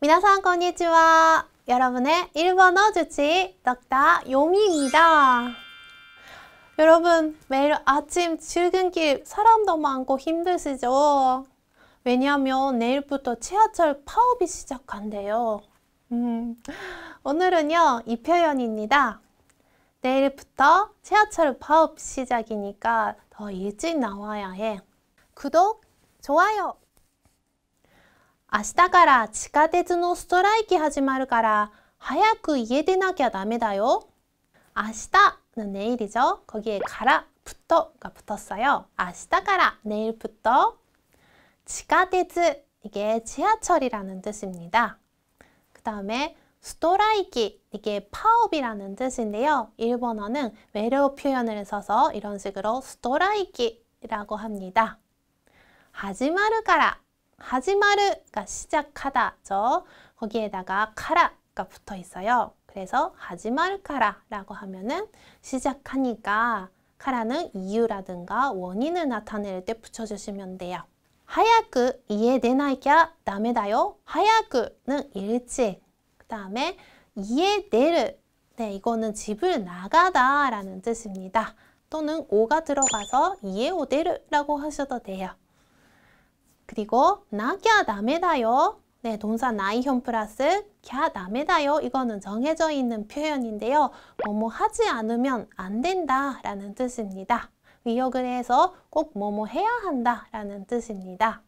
미나상 건니치와 여러분의 일본어 주치 덕다 요미입니다. 여러분 매일 아침 출근길 사람도 많고 힘드시죠? 왜냐하면 내일부터 지하철 파업이 시작한대요. 음, 오늘은요 이 표현입니다. 내일부터 지하철 파업 시작이니까 더 일찍 나와야 해. 구독, 좋아요! 明日から地下鉄のストライキ始まるから早く家出なきゃダメだよ。明日는내일이죠 거기에 가라 부터가 붙었어요. 아시다가라 내일부터 지가데즈 이게 지하철이라는 뜻입니다. 그 다음에 스토라이키 이게 파업이라는 뜻인데요. 일본어는 외래어 표현을 써서 이런 식으로 스토라이키라고 합니다. 하지마르가라 하지마르가 시작하다죠. 거기에다가 카라가 붙어 있어요. 그래서 하지마르 카라라고 하면은 시작하니까 카라는 이유라든가 원인을 나타낼 때 붙여주시면 돼요. 하야그 이해되나이야 다메다요. 하야그는 일찍. 그 다음에 이해내르. 네, 이거는 집을 나가다라는 뜻입니다. 또는 오가 들어가서 이해오데르라고 하셔도 돼요. 그리고 나야 다메다요. 네, 동사 나이형 플러스 갸 다메다요. 이거는 정해져 있는 표현인데요. 뭐뭐 하지 않으면 안 된다라는 뜻입니다. 위역을 해서 꼭 뭐뭐 해야 한다라는 뜻입니다.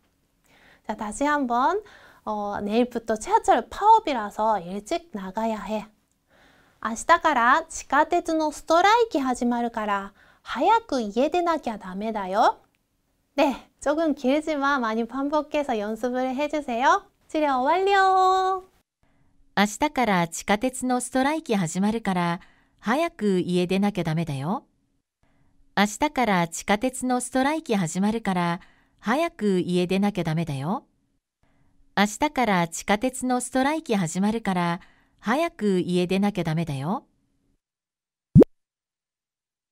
자, 다시 한번 어, 내일부터 지하철 파업이라서 일찍 나가야 해. 아明日から 지하철 스트라이크 始まるから早く家出なきゃダメ다よ 네, 조금길지만많이반복해서연습을해주세요치료완료明日から地下鉄のストライキ始まるから、早く家出なきゃダメだよ。明日から地下鉄のストライキ始まるから、早く家出なきゃダメだよ。明日から地下鉄のストライキ始まるから、早く家出なきゃダメだよ。